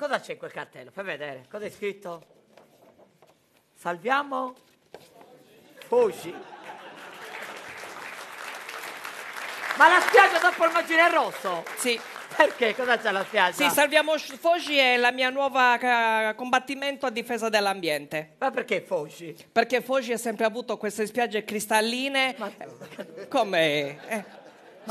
Cosa c'è in quel cartello? Fai vedere, cosa è scritto? Salviamo Fuji. Ma la spiaggia dopo il magine rosso? Sì. Perché? Cosa c'è la spiaggia? Sì, Salviamo Foggi è la mia nuova uh, combattimento a difesa dell'ambiente. Ma perché Foggi? Perché Foggi ha sempre avuto queste spiagge cristalline. Ma... Eh, come? Eh.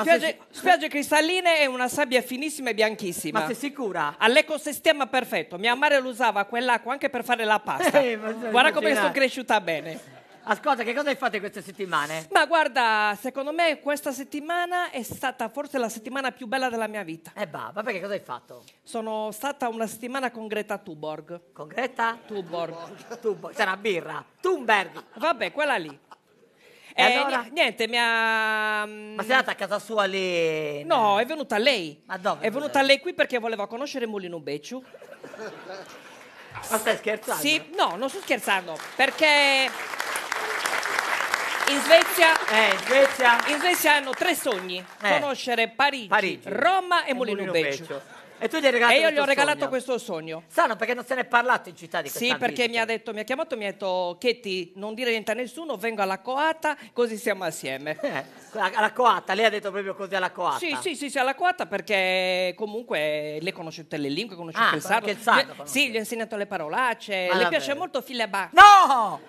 Spiagge, si... spiagge, cristalline e una sabbia finissima e bianchissima. Ma sei sicura? All'ecosistema perfetto. Mia madre lo usava quell'acqua anche per fare la pasta. Eh, guarda come sono cresciuta bene. Ascolta, che cosa hai fatto queste settimane? Ma guarda, secondo me questa settimana è stata forse la settimana più bella della mia vita. Eh bah, vabbè, che cosa hai fatto? Sono stata una settimana con Greta Tuborg. Con Greta? Tuborg. Tuborg. Tuborg. C'è una birra. Thunberg. Vabbè, quella lì. E allora? niente, mi ha. Mm, Ma sei andata a casa sua lì? No, è venuta lei. Ma dove? È venuta lei qui perché voleva conoscere Mulino Becciu. Ma stai scherzando? Sì, no, non sto scherzando, perché in Svezia, Eh, in Svezia? in Svezia hanno tre sogni: Eh. conoscere Parigi, Parigi. Roma e, Mulino Mulino Becciu. E tu gli hai regalato E io gli ho regalato sogno. questo sogno. Sanno perché non se ne è parlato in città di questo Sì, perché mi ha detto, mi ha chiamato e mi ha detto Chetti, non dire niente a nessuno, vengo alla coata, così siamo assieme. Eh, alla coata, lei ha detto proprio così alla coata. Sì, sì, sì, sì alla coata perché comunque lei conosce tutte le lingue, conosce ah, il sardo. Il sardo gli, sì, gli ho insegnato le parolacce, Ma ah, le davvero. piace molto Fileba. No!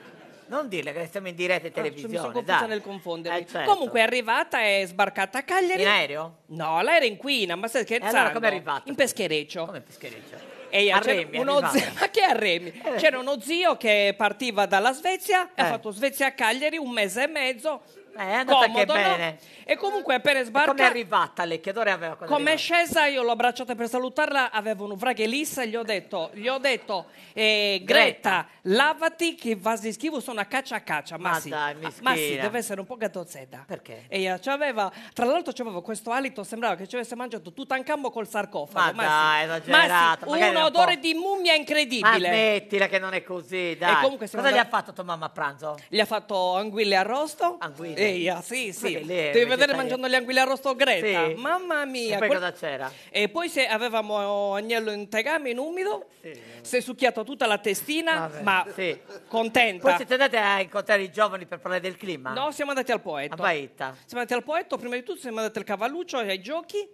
Non dirle che siamo in diretta in televisione. Ah, mi sono confusa dai. nel confondere. Eh, certo. Comunque è arrivata e è sbarcata a Cagliari. In aereo? No, lei era inquina, ma stai scherzando? Eh, e allora come è arrivate? In peschereccio. Come in peschereccio? E io, Remi, uno zio, ma che a Remi? Eh. C'era uno zio che partiva dalla Svezia eh. ha fatto Svezia a Cagliari un mese e mezzo. Eh, è andata comodo, che bene. No? E comunque appena sbarcata... Come è arrivata lei? Che odore aveva? Come è scesa io l'ho abbracciata per salutarla, avevo un'ufraga lissa e gli ho detto, gli ho detto eh, Greta, Greta, lavati che vasi schivo sono a caccia a caccia. Ma, ma sì, dai, ma sì, deve essere un po' gattozetta. Perché? E io, aveva, tra l'altro c'aveva questo alito letto sembrava che ci avesse mangiato Tutankhamon col sarcofago. Ma, ma dai, sì. esagerato. Ma sì, un odore po'... di mummia incredibile. Ammettila che non è così, dai. E comunque, Cosa gli ha fatto tua mamma a pranzo? Gli ha fatto anguille arrosto. Anguille? Eia, ah, sì, sì. Devi vedere mangiando gli anguille arrosto Greta. Sì. Mamma mia. E poi cosa c'era? E poi se avevamo agnello in tegame, in umido, sì. si è succhiato tutta la testina, Vabbè. ma sì. contenta. Poi siete andati a incontrare i giovani per parlare del clima? No, siamo andati al poeta. A Baita. Siamo andati al poeta, prima di tutto siamo andati al cavalluccio e ai giochi,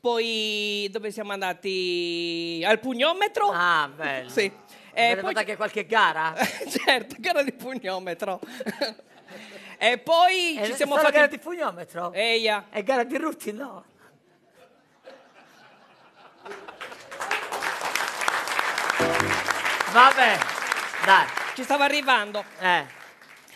poi dove siamo andati al pugnometro. Ah, bello. Sì. Eh, poi... anche qualche gara? certo, gara di pugnometro. e poi eh, ci siamo fatti... gara di pugnometro? Eia. E gara di rutti no? Vabbè, dai. Ci stavo arrivando. Eh.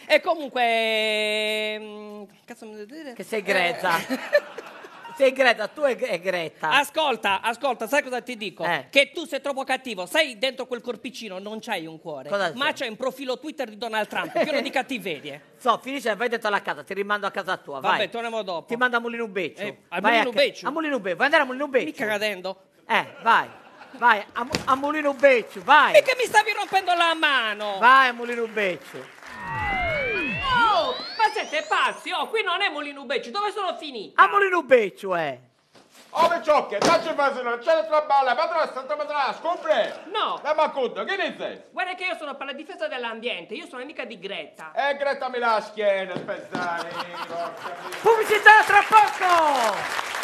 E comunque... Mm, cazzo mi devo dire? Che sei grezza. Eh. Sei Greta, tu e, e Greta. Ascolta, ascolta, sai cosa ti dico? Eh. Che tu sei troppo cattivo. Sai, dentro quel corpicino non c'hai un cuore, cosa ma c'è? un profilo Twitter di Donald Trump pieno di cattiverie. Eh. So, finisce, vai dentro alla casa, ti rimando a casa tua. Vai. Vabbè, torniamo dopo. Ti mando a Mulino Beccio. Eh, a Mulino a, Beccio. A Mulino Beccio, vai andare a Mulino Beccio. Mica cadendo. Eh, vai. Vai, a, a Mulino Beccio, vai. E che mi stavi rompendo la mano. Vai a Mulino Beccio pazzi, oh, qui non è Molino Beccio, dove sono finiti? A Molino Beccio, eh! Ove oh, ciocche, dacci il vasino, c'è la traballa, patrà, santa patrà, scompre! No! La macutta, che ne Guarda che io sono per la difesa dell'ambiente, io sono amica di Greta. Eh, Greta mi la schiena, spezzare! Pubblicità tra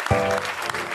poco!